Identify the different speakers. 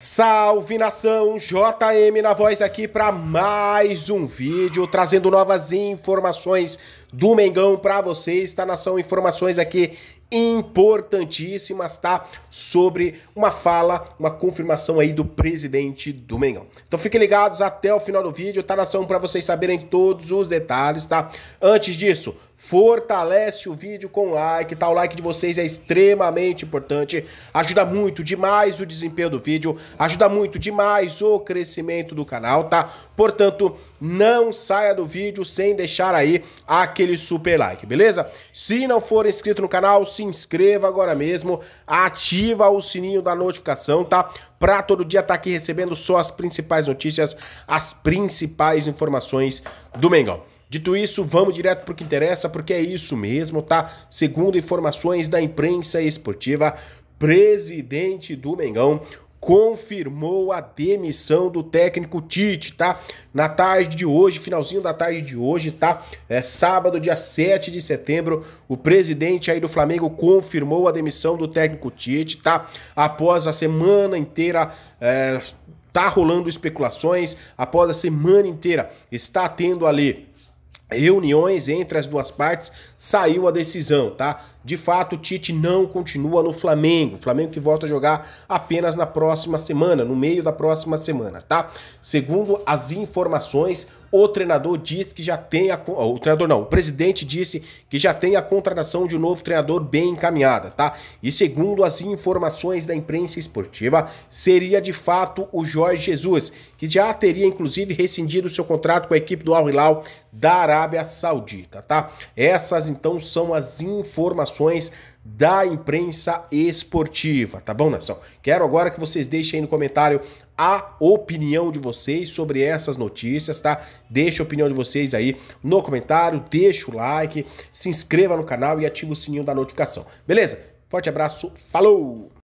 Speaker 1: Salve nação, JM na voz aqui para mais um vídeo trazendo novas informações do Mengão para vocês, tá, nação? Informações aqui importantíssimas, tá? Sobre uma fala, uma confirmação aí do presidente do Mengão. Então fiquem ligados até o final do vídeo, tá, nação? Para vocês saberem todos os detalhes, tá? Antes disso, fortalece o vídeo com like, tá? O like de vocês é extremamente importante, ajuda muito demais o desempenho do vídeo, ajuda muito demais o crescimento do canal, tá? Portanto, não saia do vídeo sem deixar aí aqui aquele super like, beleza? Se não for inscrito no canal, se inscreva agora mesmo, ativa o sininho da notificação, tá? Pra todo dia estar tá aqui recebendo só as principais notícias, as principais informações do Mengão. Dito isso, vamos direto para o que interessa, porque é isso mesmo, tá? Segundo informações da imprensa esportiva, presidente do Mengão, confirmou a demissão do técnico Tite, tá? Na tarde de hoje, finalzinho da tarde de hoje, tá? É sábado, dia 7 de setembro, o presidente aí do Flamengo confirmou a demissão do técnico Tite, tá? Após a semana inteira é, tá rolando especulações, após a semana inteira está tendo ali reuniões entre as duas partes, saiu a decisão, tá? De fato, o Tite não continua no Flamengo. O Flamengo que volta a jogar apenas na próxima semana, no meio da próxima semana, tá? Segundo as informações, o treinador disse que já tem a o treinador não, o presidente disse que já tem a contratação de um novo treinador bem encaminhada, tá? E segundo as informações da imprensa esportiva, seria de fato o Jorge Jesus, que já teria inclusive rescindido seu contrato com a equipe do Al Hilal da Arábia Arábia Saudita, tá? Essas então são as informações da imprensa esportiva, tá bom, nação? Quero agora que vocês deixem aí no comentário a opinião de vocês sobre essas notícias, tá? Deixa a opinião de vocês aí no comentário, deixa o like, se inscreva no canal e ativa o sininho da notificação. Beleza? Forte abraço, falou!